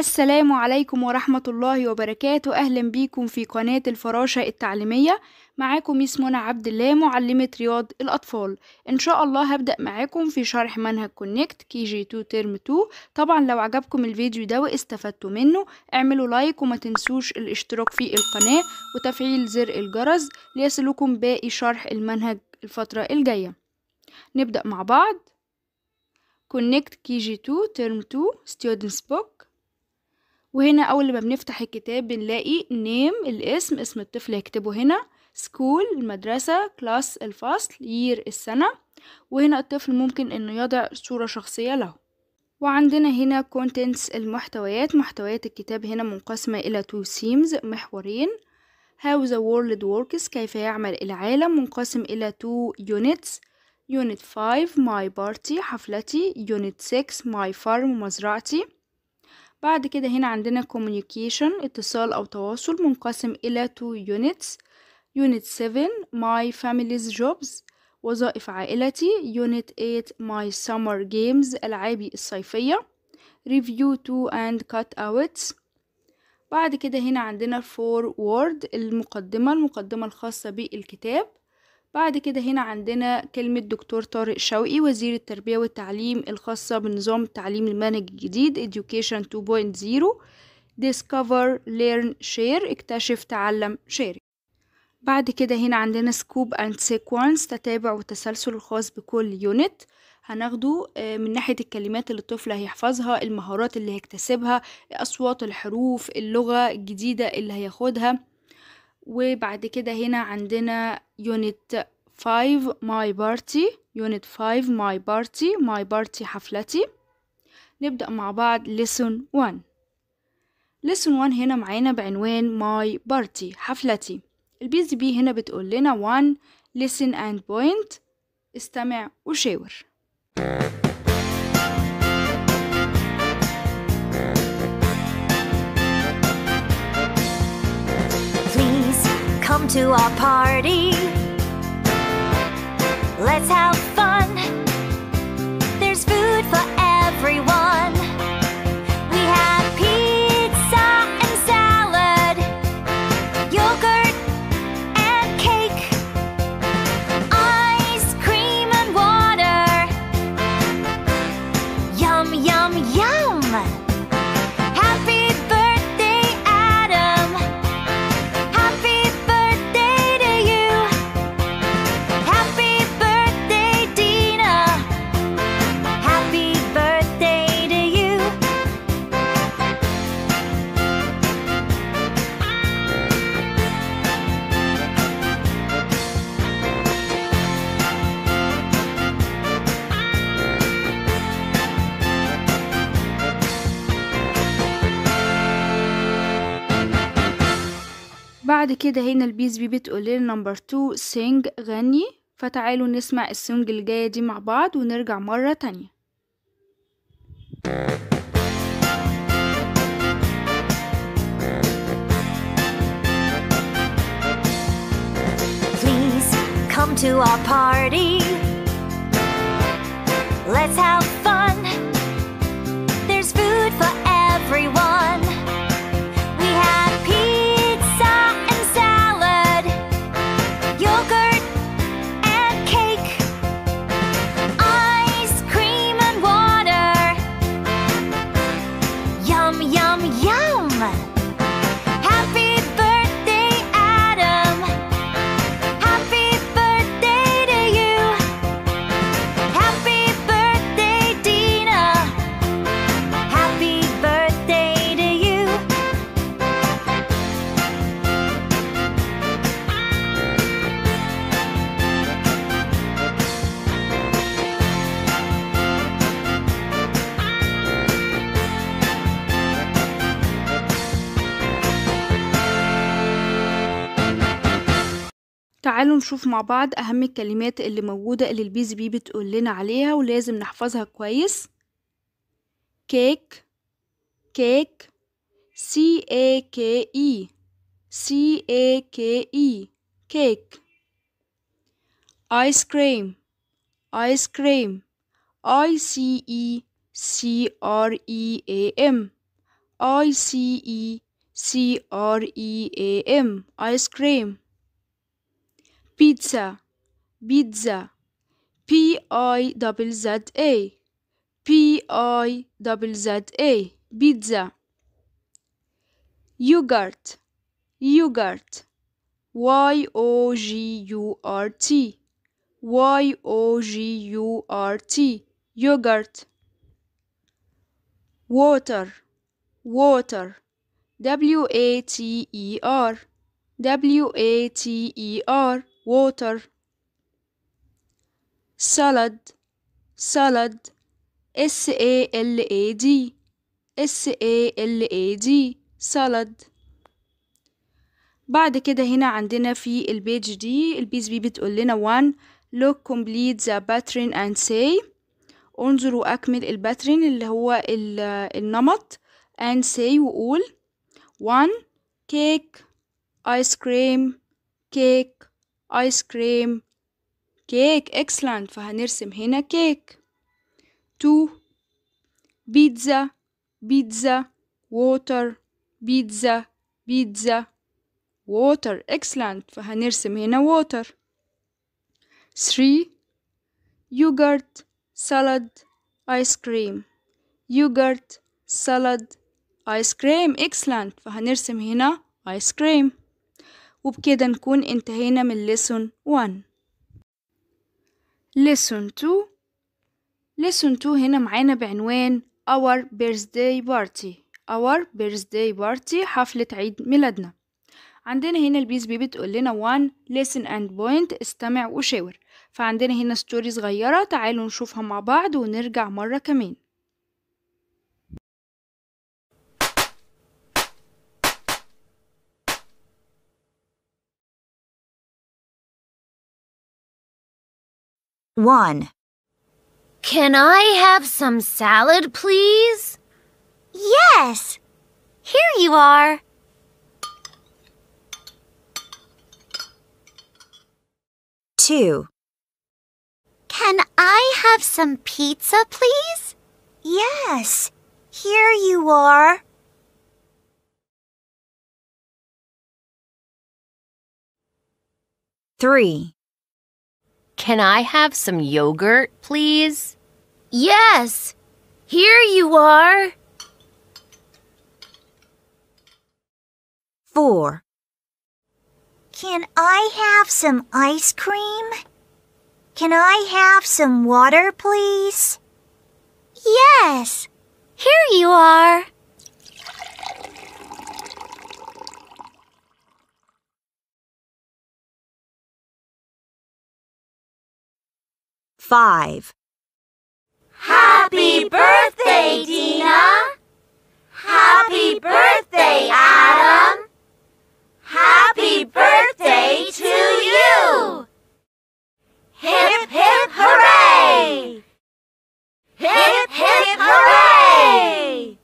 السلام عليكم ورحمة الله وبركاته أهلا بيكم في قناة الفراشة التعليمية معاكم ميس منى عبد الله معلمة رياض الأطفال إن شاء الله هبدأ معاكم في شرح منهج كونكت كي جي 2 ترم 2 طبعا لو عجبكم الفيديو ده واستفدتوا منه اعملوا لايك وما تنسوش الاشتراك في القناة وتفعيل زر الجرس ليصلكم باقي شرح المنهج الفترة الجاية نبدأ مع بعض كونكت كي جي 2 ترم 2 ستودنتس بوك وهنا أول ما بنفتح الكتاب بنلاقي نيم الاسم اسم الطفل هيكتبه هنا سكول المدرسة كلاس الفصل يير السنة وهنا الطفل ممكن إنه يضع صورة شخصية له وعندنا هنا contents المحتويات محتويات الكتاب هنا منقسمة إلى two themes محورين how the world works كيف يعمل العالم منقسم إلى two units unit 5 my party حفلتي unit 6 my farm مزرعتي بعد كده هنا عندنا communication اتصال أو تواصل منقسم إلى two units unit 7 my family's jobs وظائف عائلتي unit 8 my summer games ألعابي الصيفية review to and cut out بعد كده هنا عندنا for word المقدمة المقدمة الخاصة بالكتاب بعد كده هنا عندنا كلمة دكتور طارق شوقي وزير التربية والتعليم الخاصة بنظام التعليم المنهجي الجديد Education 2.0 Discover Learn Share اكتشف تعلم شارك بعد كده هنا عندنا سكوب اند سيكونس تتابع وتسلسل الخاص بكل يونت هناخده آه، من ناحية الكلمات اللي الطفل هيحفظها المهارات اللي هيكتسبها أصوات الحروف اللغة الجديدة اللي هياخدها وبعد كده هنا عندنا يونت 5 ماي بارتي يونت 5 ماي بارتي ماي بارتي حفلتي نبدأ مع بعض ليسون 1 ليسون 1 هنا معانا بعنوان ماي بارتي حفلتي البي سي بي هنا بتقول لنا 1 listen and point استمع وشاور to our party. Let's have fun. There's food for everyone. كده هنا البيز بي بتقول لنا نمبر 2 سينج غني فتعالوا نسمع السونج اللي جايه دي مع بعض ونرجع مره تانية Please come to our party. Let's have تعالوا نشوف مع بعض أهم الكلمات اللي موجودة اللي البيز بي بتقول لنا عليها ولازم نحفظها كويس كيك كيك سي اي كي اي سي اي كي اي كيك آيس كريم آيس كريم آي سي اي سي ار اي اي ام آي سي اي سي ار اي اي ام آيس كريم pizza, pizza, p i double z a, p i double z a, pizza. Yogurt, yogurt, y o g u r t, y o g u r t, yogurt. Water, water, w a t e r, w a t e r water salad salad s a l a d s a l a d salad بعد كده هنا عندنا في البيج دي البيج بي بتقول لنا 1 look complete the pattern and say انظر واكمل الباترن اللي هو النمط and say وقول 1 cake ice cream cake ايس كريم كيك اكسلنت فهنرسم هنا كيك تو بيتزا بيتزا ووتر بيتزا بيتزا ووتر اكسلنت فهنرسم هنا ووتر ثري يوجرت سالاد ايس كريم يوجرت سالاد ايس كريم اكسلنت فهنرسم هنا ايس كريم وبكده نكون انتهينا من lesson 1 lesson 2 lesson 2 هنا معانا بعنوان our birthday party our birthday party حفلة عيد ميلادنا عندنا هنا البيس بي بتقول لنا one listen and point استمع وشاور فعندنا هنا ستوري صغيرة تعالوا نشوفها مع بعض ونرجع مرة كمان 1. Can I have some salad, please? Yes. Here you are. Two. Can I have some pizza, please? Yes. Here you are. Three. Can I have some yogurt, please? Yes! Here you are! 4. Can I have some ice cream? Can I have some water, please? Yes! Here you are! five. Happy birthday, Dina! Happy birthday, Adam! Happy birthday to you! Hip, hip, hooray! Hip, hip, hooray!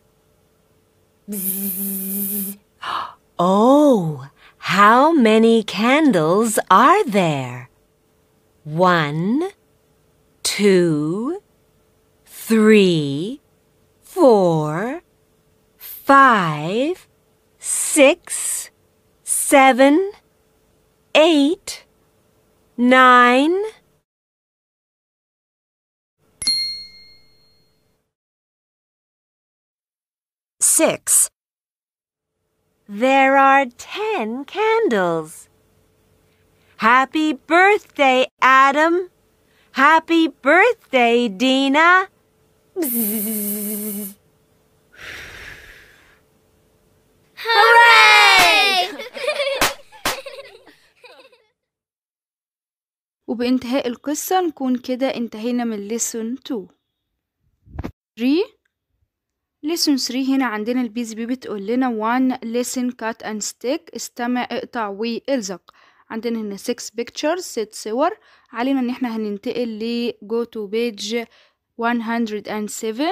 Oh, how many candles are there? One, two, three, four, five, six, seven, eight, nine. Six. There are ten candles. Happy birthday, Adam! Happy birthday, Dina! Hooray! وبانتهاء القصة نكون كده انتهينا من lesson 2 3 lesson 3 هنا عندنا البيز بي بتقول لنا 1 listen cut and stick استمع اقطع والزق عندنا هنا 6 بيكتشرز 6 صور علينا ان احنا هننتقل لجو تو بيج 107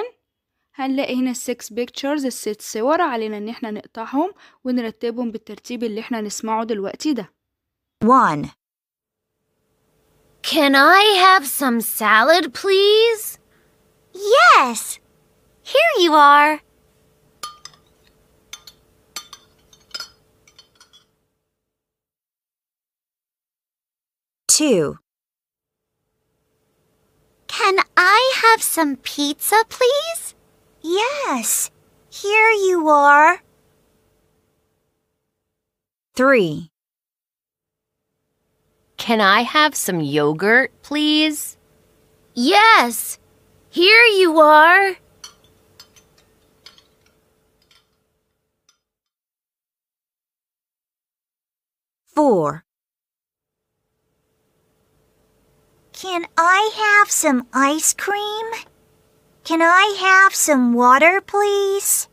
هنلاقي هنا 6 بيكتشرز 6 صور علينا ان احنا نقطعهم ونرتبهم بالترتيب اللي احنا نسمعه دلوقتي ده 1 Can I have some salad please? Yes. Here you are. two. Can I have some pizza, please? Yes, here you are. Three. Can I have some yogurt, please? Yes, here you are. Four. Can I have some ice cream? Can I have some water, please?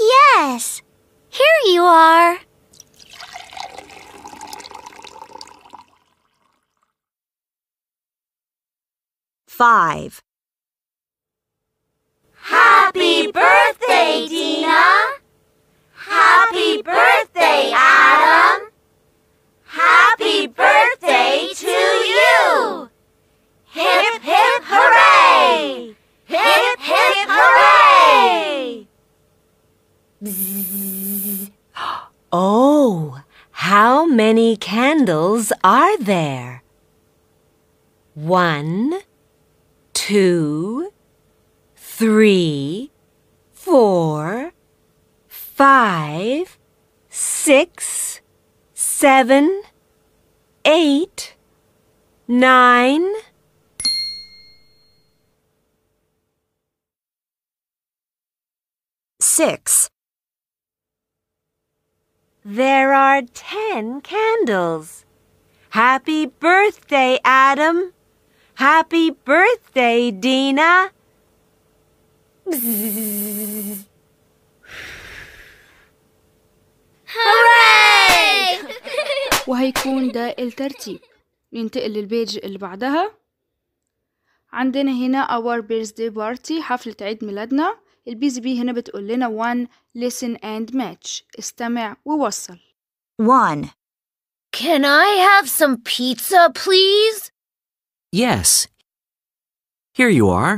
Yes, here you are. Five. Happy birthday, Dina! Happy birthday, Adam! Happy birthday to you! Hip, hip, hooray! Hip, hip, hooray! Oh, how many candles are there? One, two, three, four, five, six, seven, eight, nine, six. There are ten candles. Happy birthday, Adam. Happy birthday, Dina. Hooray! وهيكون ده الترتيب ننتقل للبيج اللي بعدها عندنا هنا our birthday party حفلة عيد ميلادنا البي سي بي هنا بتقول لنا one listen and match استمع ووصل one Can I have some pizza please? Yes. Here you are.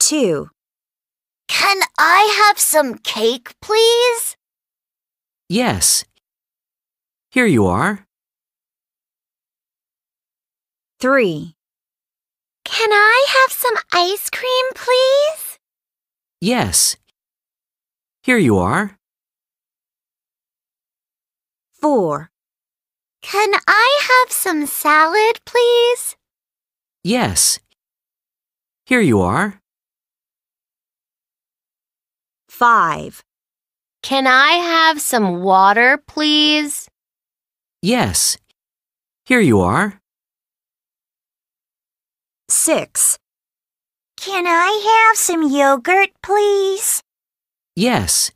two Can I have some cake please? Yes. Here you are. 3. Can I have some ice cream, please? Yes. Here you are. 4. Can I have some salad, please? Yes. Here you are. 5. Can I have some water, please? Yes. Here you are. 6. Can I have some yogurt, please? Yes.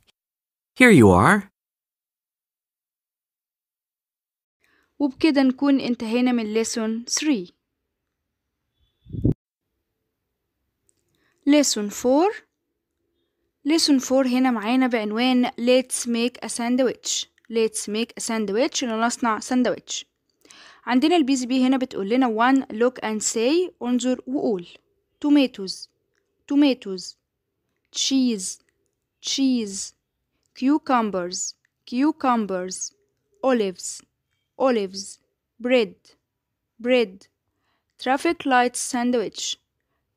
Here you are. وبكده نكون انتهينا من lesson 3. Lesson 4 ليسون four. هنا معانا بعنوان let's make a sandwich let's make a sandwich لنصنع ساندويتش عندنا البي سي بي هنا بتقول لنا one look and say انظر وقول tomatoes tomatoes cheese cheese cucumbers cucumbers olives olives bread bread traffic lights sandwich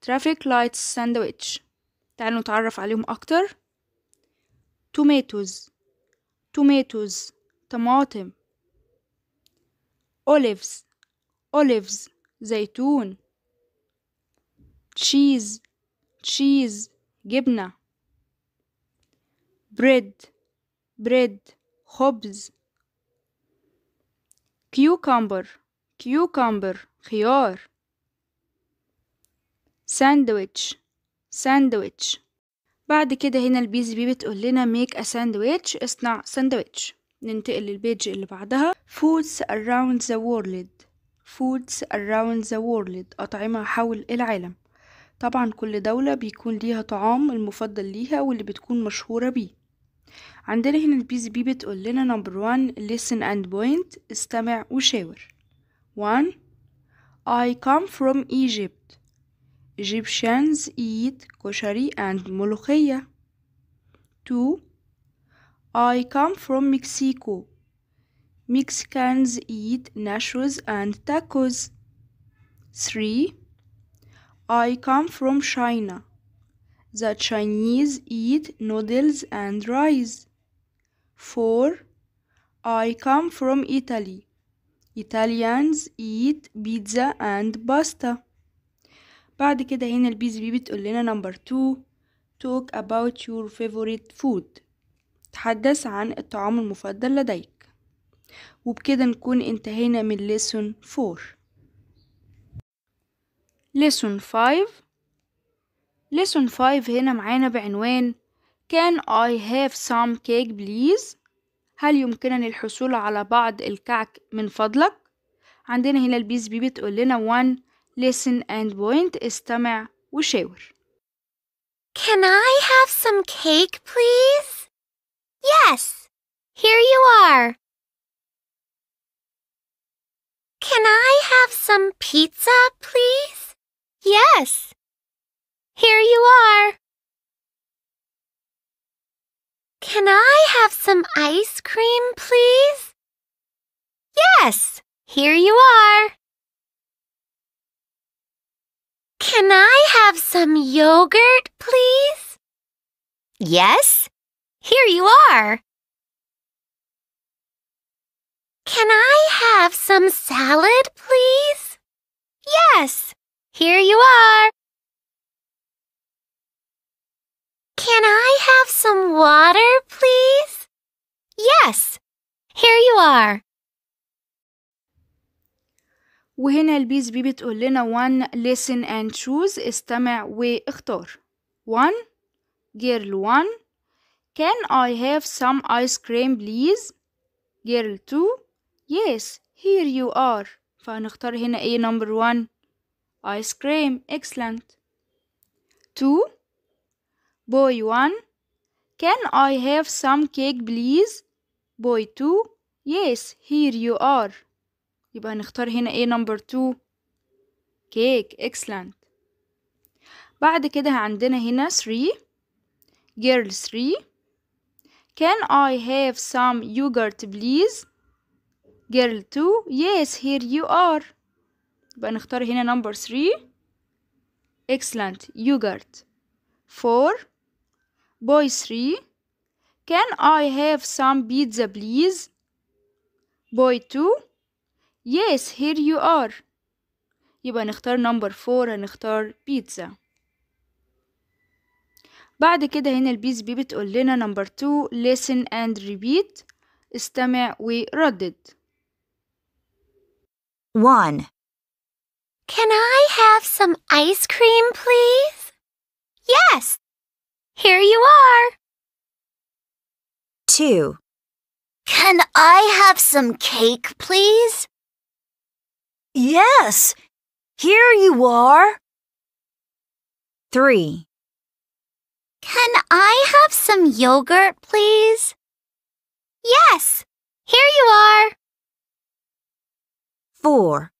traffic lights sandwich تعالوا نتعرف عليهم أكتر توماتوز توماتوز طماطم أوليفز أوليفز زيتون تشيز تشيز جبنة بريد بريد خبز كيوكامبر كيوكامبر خيار ساندويتش ساندويتش بعد كده هنا البيز بي بتقول لنا ميك ا ساندويتش اصنع ساندويتش ننتقل للبيج اللي بعدها فودز اراوند ذا وورلد فودز اراوند ذا وورلد أطعمة حول العالم طبعا كل دولة بيكون ليها طعام المفضل ليها واللي بتكون مشهورة بيه عندنا هنا البي سي بي بتقول لنا نمبر 1 ليسن اند بوينت استمع وشاور 1 I come from Egypt Egyptians eat koshari and molokhia. 2. I come from Mexico. Mexicans eat nachos and tacos. 3. I come from China. The Chinese eat noodles and rice. 4. I come from Italy. Italians eat pizza and pasta. بعد كده هنا البيز بي بتقول لنا نمبر 2 talk about your favorite food تحدث عن الطعام المفضل لديك وبكده نكون انتهينا من lesson 4 lesson 5 lesson 5 هنا معانا بعنوان can I have some cake please هل يمكنني الحصول على بعض الكعك من فضلك عندنا هنا البيز بي بتقول لنا 1 listen and point استمع وشاور Can I have some cake, please? Yes, here you are. Can I have some pizza, please? Yes, here you are. Can I have some ice cream, please? Yes, here you are. Can I have some yogurt, please? Yes, here you are. Can I have some salad, please? Yes, here you are. Can I have some water, please? Yes, here you are. وهنا البيز بي بتقول لنا one listen and choose استمع واختار one girl one can I have some ice cream please girl two yes here you are فنختار هنا ايه number one ice cream excellent two boy one can I have some cake please boy two yes here you are يبقى هنختار هنا ايه نمبر 2 كيك اكسلنت بعد كده عندنا هنا 3 جيرل 3 كان اي هاف سام يوغرت بليز جيرل 2 يس هير يو ار يبقى نختار هنا نمبر 3 اكسلنت يوغرت 4 بوي 3 كان اي هاف سام بيتزا بليز بوي 2 Yes, here you are. يبقى نختار number four هنختار pizza. بعد كده هنا البيز بي بتقول لنا number two listen and repeat استمع وردد. 1. Can I have some ice cream, please? Yes. Here you are. 2. Can I have some cake, please? Yes! Here you are! 3. Can I have some yogurt, please? Yes! Here you are! 4.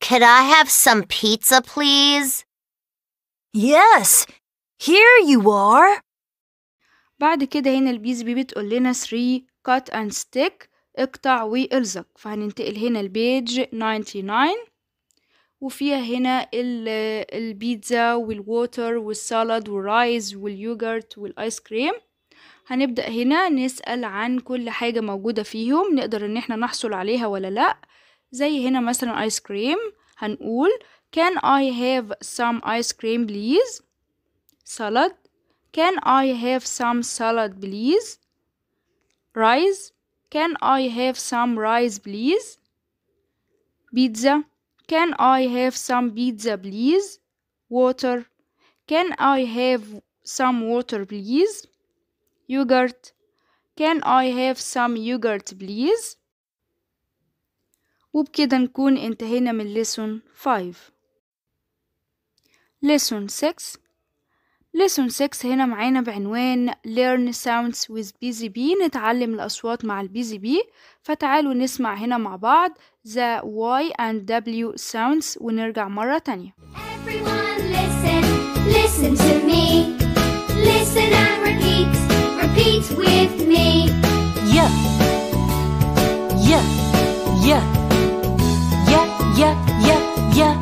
Could I have some pizza, please? Yes! Here you are! بعد كده هنا البيز بتقول لنا 3 cut and stick اقطع والزق فهننتقل هنا البيج 99 وفيها هنا البيتزا والووتر والسالاد والرايز واليوجرت والايس كريم هنبدأ هنا نسأل عن كل حاجة موجودة فيهم نقدر ان احنا نحصل عليها ولا لا زي هنا مثلا ايس كريم هنقول can I have some ice cream please salad can I have some salad please rice Can I have some rice, please? Pizza. Can I have some pizza, please? Water. Can I have some water, please? Yogurt. Can I have some yogurt, please? وبكده نكون انتهينا من lesson 5 lesson 6 لسون 6 هنا معانا بعنوان Learn Sounds with BZB نتعلم الأصوات مع البي زي بي فتعالوا نسمع هنا مع بعض the Y and W sounds ونرجع مرة تانية Everyone listen, listen to me Listen and repeat, repeat with me Yeah, yeah, yeah Yeah, yeah, yeah, yeah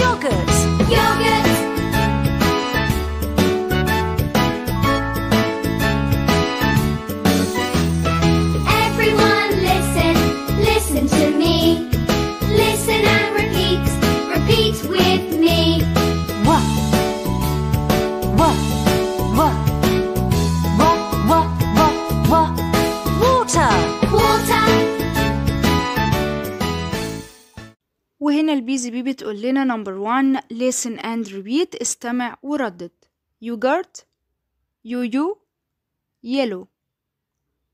Yogurt Yogurt عندنا نمبر one listen and repeat استمع وردد yogurt يويو yellow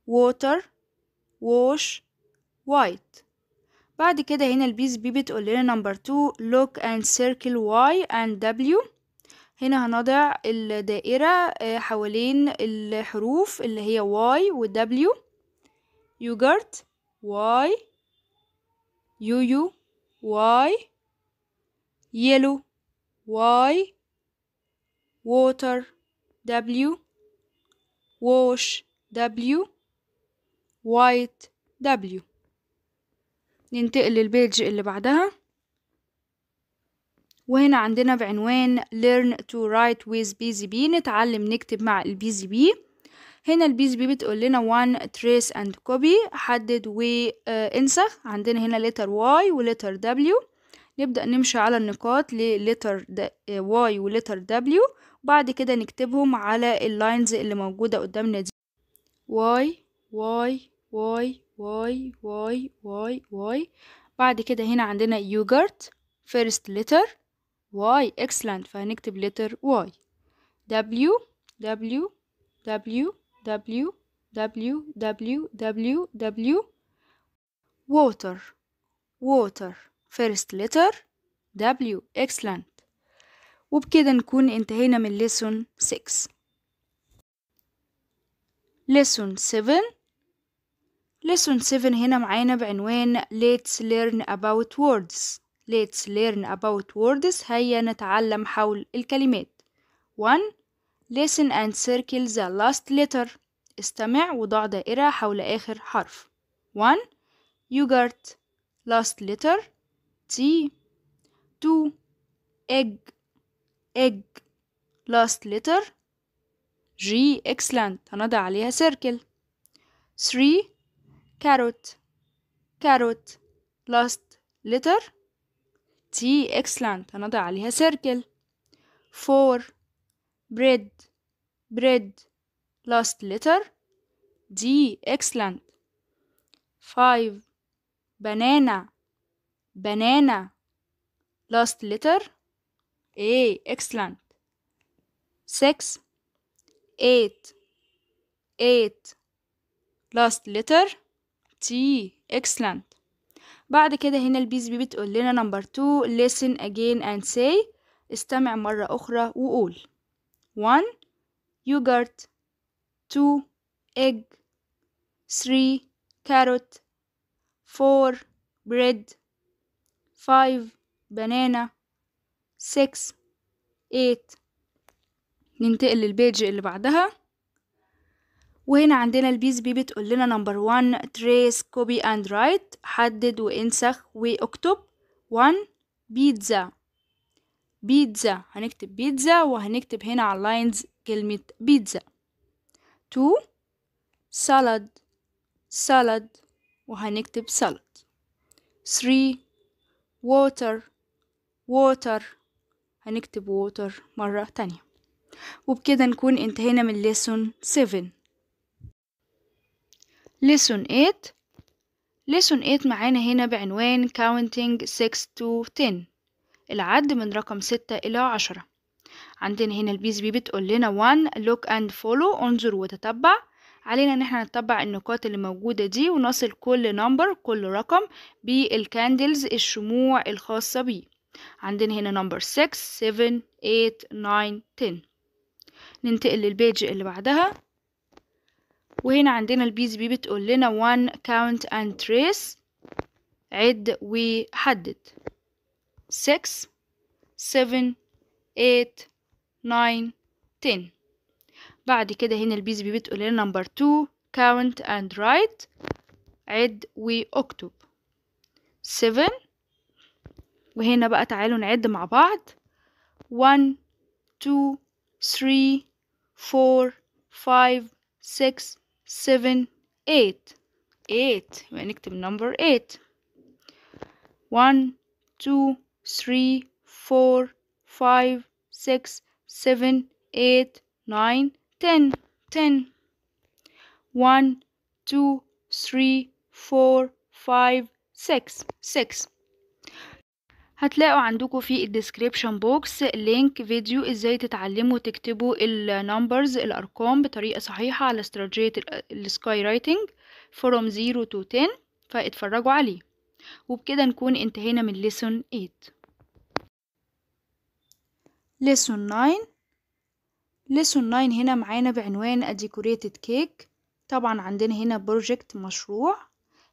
water wash white بعد كده هنا البيز بي بتقول لنا نمبر two look and circle y and w هنا هنضع الدائرة آه، حوالين الحروف اللي هي y و w yogurt y يويو y yellow Y water W wash W white W ننتقل للبيج اللي بعدها وهنا عندنا بعنوان learn to write with BZB نتعلم نكتب مع البي بي هنا البي بي بتقول لنا one trace and copy حدد وانسخ آه، عندنا هنا letter Y و letter W نبدأ نمشي على النقاط لليتر واي ولتر دبليو وبعد كده نكتبهم على اللاينز اللي موجودة قدامنا دي واي واي واي واي واي واي واي بعد كده هنا عندنا يوجرت فيرست لتر واي اكسلنت فهنكتب لتر واي دبليو دبليو دبليو دبليو دبليو دبليو دبليو دبليو ووتر ووتر first letter W excellent وبكده نكون انتهينا من lesson 6 lesson 7 lesson 7 هنا معانا بعنوان let's learn about words let's learn about words هيا نتعلم حول الكلمات 1 listen and circle the last letter استمع وضع دائرة حول آخر حرف 1 yogurt last letter T two egg egg last letter G excellent هنضع عليها circle three carrot carrot last letter T excellent هنضع عليها circle four bread bread last letter D excellent five banana banana last letter A excellent six eight eight last letter T excellent بعد كده هنا البيز بي بتقول لنا number two listen again and say استمع مرة أخرى وقول one yogurt two egg three carrot four bread فايف بنانا سكس ايت ننتقل للبيج اللي بعدها وهنا عندنا البيز بي بتقول لنا نمبر 1 تريس كوبي اند رايت حدد وانسخ واكتب 1 بيتزا بيتزا هنكتب بيتزا وهنكتب هنا على اللاينز كلمة بيتزا 2 سالاد سالاد وهنكتب سالاد 3 water water هنكتب water مرة تانية وبكده نكون انتهينا من lesson 7 lesson 8 lesson 8 معانا هنا بعنوان counting 6 to 10 العد من رقم 6 إلى 10 عندنا هنا البيز بي بتقول لنا 1 look and follow انظر وتتبع علينا ان احنا نتبع النقاط اللي موجودة دي ونصل كل نمبر كل رقم بالكاندلز الشموع الخاصة بيه عندنا هنا نمبر 6 7 8 9 10 ننتقل للبيج اللي بعدها وهنا عندنا البيز بي بتقول لنا 1 count and trace عد وحدد 6 7 8 9 10 بعد كده هنا البيز بي بتقول لنا نمبر 2 count and write عد واكتب 7 وهنا بقى تعالوا نعد مع بعض 1 2 3 4 5 6 7 8 8 يبقى نكتب نمبر 8 1 2 3 4 5 6 7 8 9 ten, ten. One, two, three, four, five, six, six. هتلاقوا عندكم في الديسكريبشن بوكس لينك فيديو ازاي تتعلموا تكتبوا النمبرز الارقام بطريقه صحيحه على استراتيجيه السكاي رايتنج فروم 0 تو 10 فاتفرجوا عليه وبكده نكون انتهينا من ليسون 8 ليسون 9 لسون 9 هنا معانا بعنوان اديكوريتد كيك طبعا عندنا هنا بروجكت مشروع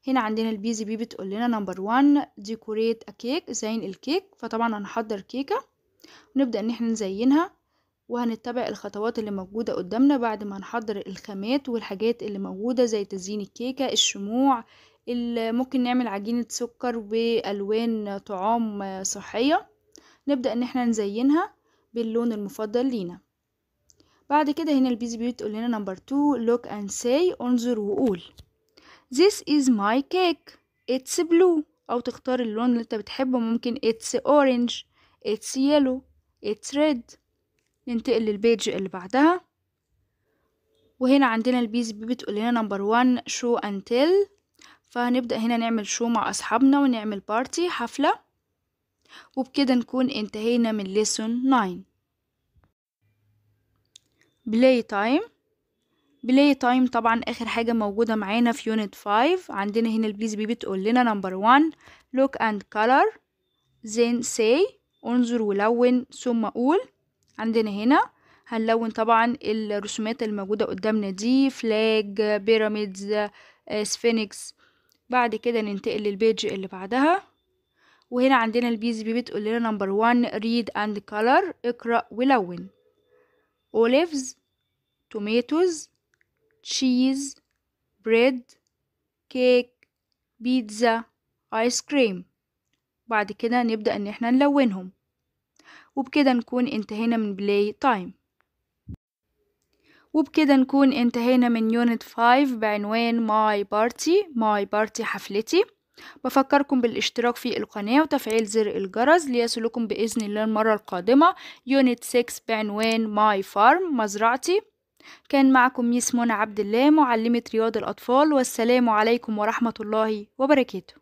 هنا عندنا البي زي بي بتقول لنا نمبر 1 ديكوريت ا كيك زين الكيك فطبعا هنحضر كيكه ونبدا ان احنا نزينها وهنتبع الخطوات اللي موجوده قدامنا بعد ما نحضر الخامات والحاجات اللي موجوده زي تزيين الكيكه الشموع ممكن نعمل عجينه سكر والوان طعام صحيه نبدا ان احنا نزينها باللون المفضل لينا بعد كده هنا البيز بتقول لنا نمبر 2 لوك and ساي انظر وقول this is my cake it's blue او تختار اللون اللي انت بتحبه ممكن it's orange it's yellow it's red ننتقل للبيج اللي بعدها وهنا عندنا البيز بي بتقول لنا نمبر 1 show and تيل فهنبدأ هنا نعمل شو مع أصحابنا ونعمل بارتي حفلة وبكده نكون انتهينا من ليسون 9 بلاي تايم بلاي تايم طبعا اخر حاجه موجوده معانا في يونت 5 عندنا هنا البليز بي بتقول لنا نمبر 1 لوك اند كلر زين سي انظر ولون ثم قول عندنا هنا هنلون طبعا الرسومات الموجوده قدامنا دي فلاج بيراميدز سفينكس بعد كده ننتقل للبيج اللي بعدها وهنا عندنا البيز بي بتقول لنا نمبر 1 ريد اند كلر اقرا ولون اوليفز tomatoes cheese bread cake بيتزا ايس كريم بعد كده نبدأ ان احنا نلونهم وبكده نكون انتهينا من بلاي تايم وبكده نكون انتهينا من يونت 5 بعنوان ماي بارتي ماي بارتي حفلتي بفكركم بالاشتراك في القناة وتفعيل زر الجرس ليصلكم بإذن الله المرة القادمة يونت 6 بعنوان ماي فارم مزرعتي كان معكم ياسمون عبد الله معلمة رياض الأطفال والسلام عليكم ورحمة الله وبركاته